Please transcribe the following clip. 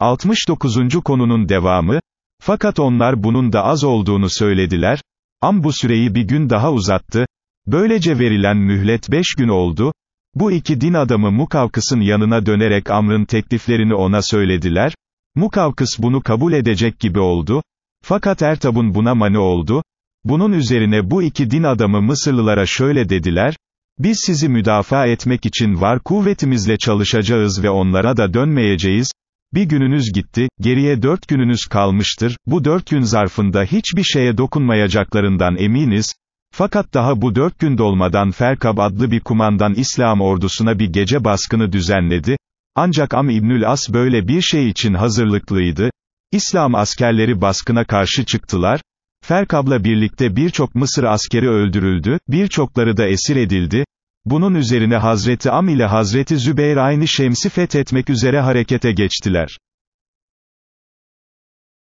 69. konunun devamı, fakat onlar bunun da az olduğunu söylediler, Am bu süreyi bir gün daha uzattı, böylece verilen mühlet beş gün oldu, bu iki din adamı Mukavkıs'ın yanına dönerek Amr'ın tekliflerini ona söylediler, Mukavkıs bunu kabul edecek gibi oldu, fakat Ertab'un buna mani oldu, bunun üzerine bu iki din adamı Mısırlılara şöyle dediler, biz sizi müdafaa etmek için var kuvvetimizle çalışacağız ve onlara da dönmeyeceğiz, bir gününüz gitti, geriye dört gününüz kalmıştır, bu dört gün zarfında hiçbir şeye dokunmayacaklarından eminiz, fakat daha bu dört gün dolmadan Ferkab adlı bir kumandan İslam ordusuna bir gece baskını düzenledi, ancak Am İbnül As böyle bir şey için hazırlıklıydı, İslam askerleri baskına karşı çıktılar, Ferkab'la birlikte birçok Mısır askeri öldürüldü, birçokları da esir edildi, bunun üzerine Hazreti Am ile Hazreti Zübeyir aynı Şems'i fethetmek üzere harekete geçtiler.